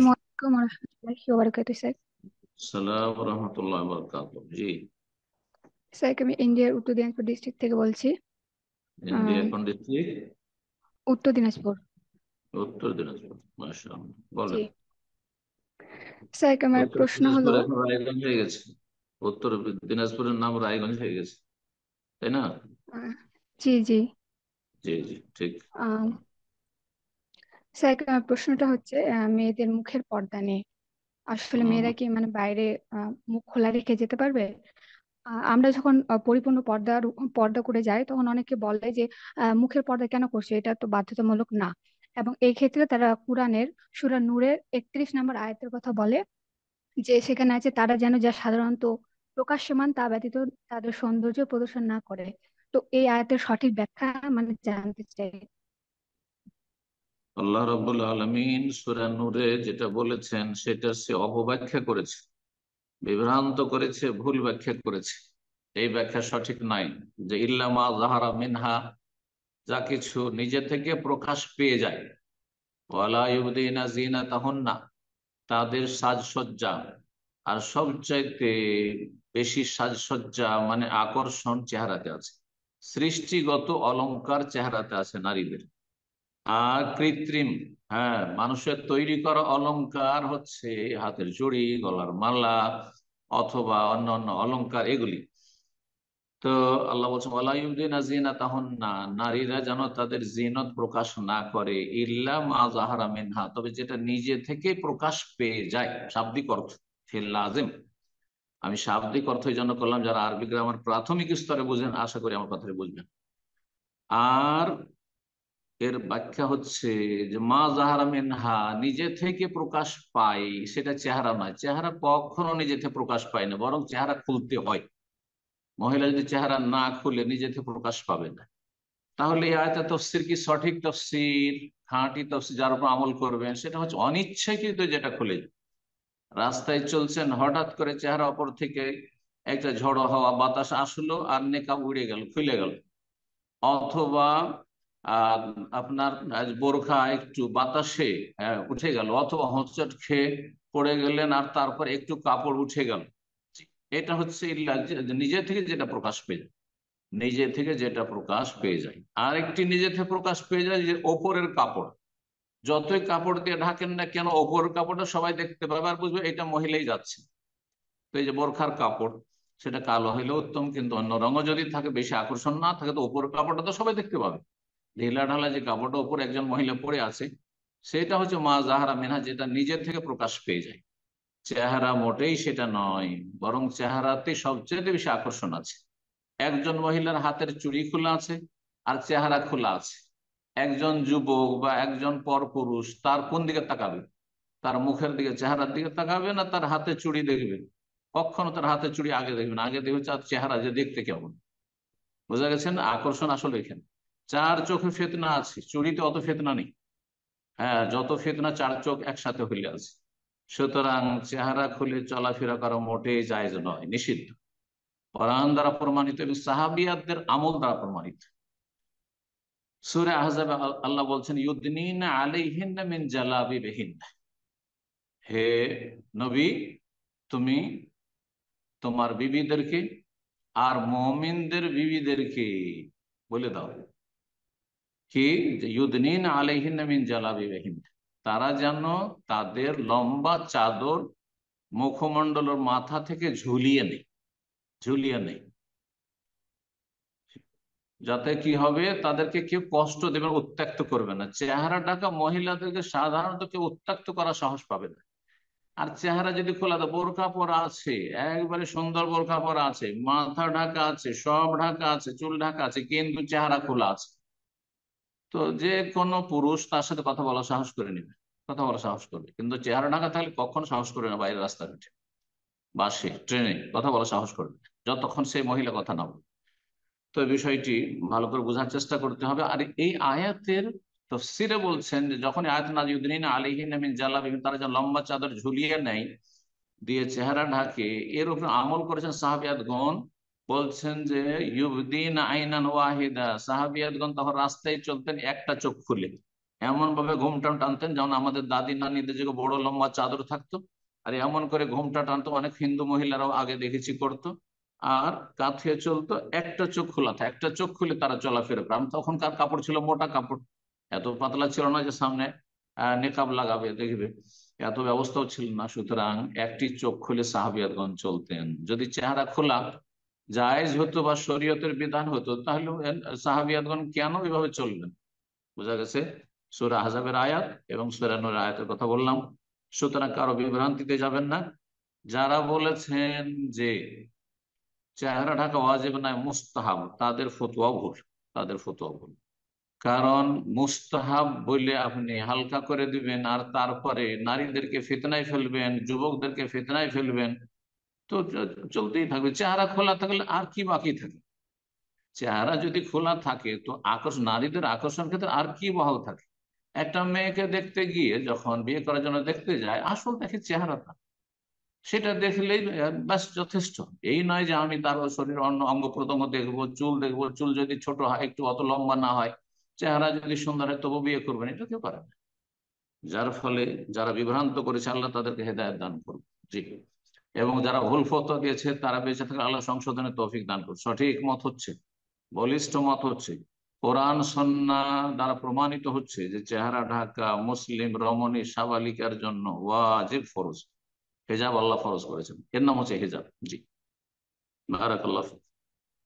আমি ইন্ডিয়ার উত্তর দিনাজপুর ডিস্ট্রিক্ট থেকে বলছি উত্তর দিনাজপুর উত্তর দিনাজপুর মাশাআল্লাহ বলেন স্যার আমার প্রশ্ন হলো রায়গঞ্জ হয়ে গেছে উত্তর দিনাজপুরের নাম রায়গঞ্জ হয়ে গেছে তাই না জি জি জি জি ঠিক প্রশ্নটা হচ্ছে আহ, মেয়েদের মুখের পর্দা নিয়ে আসলে মেয়েরা কি মানে বাইরে আহ, মুখ খোলা রেখে যেতে পারবে আহ, আমরা যখন আহ, পরিপূর্ণ পর্দা পর্দা করে যাই তখন অনেকে বলে যে আহ, মুখের পর্দা কেন করছে এটা তো বাধ্যতামূলক না এবং এই ক্ষেত্রে তারা কুরআনের সুরা নূরের একত্রিশ নম্বর আয়াতের কথা বলে যে সেখানে আছে তারা যেন যা সাধারণত প্রকাশ্যমান তা ব্যতীত তাদের সৌন্দর্য প্রদর্শন না করে তো এই আয়াতের সঠিক ব্যাখ্যা মানে জানতে চাই আল্লাহ রবুল আলমিন সুরা নূরে যেটা বলেছেন সেটা সে অপব্যাখ্যা করেছে বিভ্রান্ত করেছে ভুল ব্যাখ্যা করেছে এই ব্যাখ্যা সঠিক নাই যে ইল্লামা জাহারা মিনহা যা কিছু নিজে থেকে প্রকাশ পেয়ে যায় জিনা না তাদের সাজসজ্জা আর সবচাইতে বেশি সাজসজ্জা মানে আকর্ষণ চেহারাতে আছে সৃষ্টিগত অলঙ্কার চেহারাতে আছে নারীদের আর কৃত্রিম হ্যাঁ মানুষের তৈরি করা অলঙ্কার হচ্ছে হাতের জড়ি গলার মালা অথবা অন্য অন্য অলঙ্কার এগুলি তো আল্লাহ বলছেন ওলাইউদ্দিন জিনা তাহন না নারীরা যেন তাদের জিনত প্রকাশ না করে ইল্লা মা জাহারা মিনহা তবে যেটা নিজে থেকে প্রকাশ পেয়ে যায় শাব্দিক অর্থ লাজেম আমি শাব্দিক অর্থ এই জন্য করলাম যারা আরবি গ্রামের প্রাথমিক স্তরে বুঝেন আশা করি আমার কথাটা বুঝবেন আর এর ব্যাখ্যা হচ্ছে যে মা জাহারা মেনহা নিজে থেকে প্রকাশ পায় সেটা চেহারা নয় চেহারা কখনো নিজে থেকে প্রকাশ পায় না বরং চেহারা খুলতে হয় মহিলা যদি চেহারা না খুলে নিজে থেকে প্রকাশ পাবে না তাহলে আয়তা তফসির কি সঠিক তফসির খাঁটি তফসির যার উপর আমল করবেন সেটা হচ্ছে অনিচ্ছাকৃত যেটা খুলে রাস্তায় চলছেন হঠাৎ করে চেহারা অপর থেকে একটা ঝড়ো হওয়া বাতাস আসলো আর নেকাব উড়ে গেল খুলে গেল অথবা আর আপনার বোরখা একটু বাতাসে হ্যাঁ, উঠে গেল অথবা হচ্ছট খেয়ে পড়ে গেলেন আর তারপর একটু কাপড় উঠে গেল এটা হচ্ছে নিজে থেকে যেটা প্রকাশ পেয়ে যায় নিজে থেকে যেটা প্রকাশ পেয়ে যায় আর একটি নিজে থেকে প্রকাশ পেয়ে যায় যে ওপরের কাপড় যতই কাপড় দিয়ে ঢাকেন না কেন ওপর কাপড়টা সবাই দেখতে পাবে আর বুঝবে এটা মহিলাই যাচ্ছে তো এই যে বোরখার কাপড় সেটা কালো হইলে উত্তম কিন্তু অন্য রঙও যদি থাকে বেশি আকর্ষণ না থাকে তো ওপর কাপড়টা তো সবাই দেখতে পাবে ঢিলা ঢালা যে কাপড়টা ওপরে একজন মহিলা পরে আছে সেটা হচ্ছে মা জাহারা মেনা যেটা নিজের থেকে প্রকাশ পেয়ে যায় চেহারা মোটেই সেটা নয় বরং চেহারাতে সবচেয়ে বেশি আকর্ষণ আছে একজন মহিলার হাতের চুড়ি খোলা আছে আর চেহারা খোলা আছে একজন যুবক বা একজন পর পুরুষ তার কোন দিকে তাকাবে তার মুখের দিকে চেহারার দিকে তাকাবে না তার হাতে চুড়ি দেখবে কখনো তার হাতে চুড়ি আগে দেখবেন আগে দেখবে তার চেহারা যে দেখতে কেমন বোঝা গেছেন আকর্ষণ আসলে এখানে চার চোখে ফেতনা আছে চুরিতে অত ফেতনা নেই হ্যাঁ যত ফেতনা চার চোখ একসাথে হইলে আছে সুতরাং চেহারা খুলে চলাফেরা করা মোটেই জায়জ নয় নিষিদ্ধ কোরআন দ্বারা প্রমাণিত এবং সাহাবিয়াদের আমল দ্বারা প্রমাণিত সুরে আল্লাহ বলছেন ইউদ্দিন আলিহিন মিন জালাবি বেহীন হে নবী তুমি তোমার বিবিদেরকে আর মমিনদের বিবিদেরকে বলে দাও কি ইউদিন আলহিন জালাবিবাহিন তারা যেন তাদের লম্বা চাদর মুখমন্ডলের মাথা থেকে ঝুলিয়ে নেই ঝুলিয়ে নেই যাতে কি হবে তাদেরকে কেউ কষ্ট দেবে উত্ত্যক্ত করবে না চেহারা ঢাকা মহিলাদেরকে সাধারণত কেউ উত্ত্যক্ত করা সাহস পাবে না আর চেহারা যদি খোলা দেয় বোরখা পরা আছে একবারে সুন্দর বোরখা পরা আছে মাথা ঢাকা আছে সব ঢাকা আছে চুল ঢাকা আছে কিন্তু চেহারা খোলা আছে তো যে কোনো পুরুষ তার সাথে কথা বলার সাহস করে নেবে কথা বলার সাহস করবে কিন্তু চেহারা ঢাকা থাকলে কখন সাহস করে না বাইরের রাস্তা ঘাটে বাসে ট্রেনে কথা বলার সাহস করবে যতক্ষণ সে মহিলা কথা না বলবে তো বিষয়টি ভালো করে বোঝার চেষ্টা করতে হবে আর এই আয়াতের তো সিরে বলছেন যে যখন আয়াত নাজিউদ্দিন আলিহিন জালা বিভিন্ন তারা যেন লম্বা চাদর ঝুলিয়ে নেয় দিয়ে চেহারা ঢাকে এর উপরে আমল করেছেন সাহাবিয়াত গন বলছেন যে ইউবদিন আইনান ওয়াহিদা সাহাবিয়াতগণ তখন রাস্তায় চলতেন একটা চোখ খুলে এমন ভাবে ঘুমটা টানতেন যেমন আমাদের দাদি নানিদের যে বড় লম্বা চাদর থাকতো আর এমন করে ঘুমটা টানতো অনেক হিন্দু মহিলারাও আগে দেখেছি করতো আর কাঁথিয়ে চলতো একটা চোখ খোলা থাকে একটা চোখ খুলে তারা চলাফেরা করে তখনকার কাপড় ছিল মোটা কাপড় এত পাতলা ছিল না যে সামনে আহ নেকাব লাগাবে দেখবে এত ব্যবস্থাও ছিল না সুতরাং একটি চোখ খুলে সাহাবিয়াতগণ চলতেন যদি চেহারা খোলা জায়েজ হতো বা শরীয়তের বিধান হতো তাহলে সাহাবিয়াতগণ কেন এভাবে চললেন বোঝা গেছে সুরা হাজাবের আয়াত এবং সুরানোর আয়াতের কথা বললাম সুতরাং কারো বিভ্রান্তিতে যাবেন না যারা বলেছেন যে চেহারা ঢাকা ওয়াজিব নয় মুস্তাহাব তাদের ফতুয়া ভুল তাদের ফতুয়া ভুল কারণ মুস্তাহাব বলে আপনি হালকা করে দিবেন আর তারপরে নারীদেরকে ফেতনায় ফেলবেন যুবকদেরকে ফেতনায় ফেলবেন তো চলতেই থাকবে চেহারা খোলা থাকলে আর কি বাকি থাকে চেহারা যদি খোলা থাকে তো আকর্ষণ নারীদের আকর্ষণ ক্ষেত্রে আর কি বহাল থাকে একটা মেয়েকে দেখতে গিয়ে যখন বিয়ে করার জন্য দেখতে যায় আসল দেখে চেহারাটা সেটা দেখলেই ব্যাস যথেষ্ট এই নয় যে আমি তার শরীর অন্য অঙ্গ প্রত্যঙ্গ দেখবো চুল দেখবো চুল যদি ছোট হয় একটু অত লম্বা না হয় চেহারা যদি সুন্দর হয় তবু বিয়ে করবেন এটা কেউ পারে না যার ফলে যারা বিভ্রান্ত করেছে আল্লাহ তাদেরকে হেদায়ত দান করবো জি এবং যারা ভুল ফতোয়া দিয়েছে তারা বেঁচে থাকা আল্লাহ সংশোধনের তৌফিক দান করে সঠিক মত হচ্ছে বলিষ্ঠ মত হচ্ছে কোরআন সন্না দ্বারা প্রমাণিত হচ্ছে যে চেহারা ঢাকা মুসলিম রমণী সাবালিকার জন্য ওয়াজিব ফরজ হেজাব আল্লাহ ফরজ করেছেন এর নাম হচ্ছে হেজাব জি বারাক আল্লাহ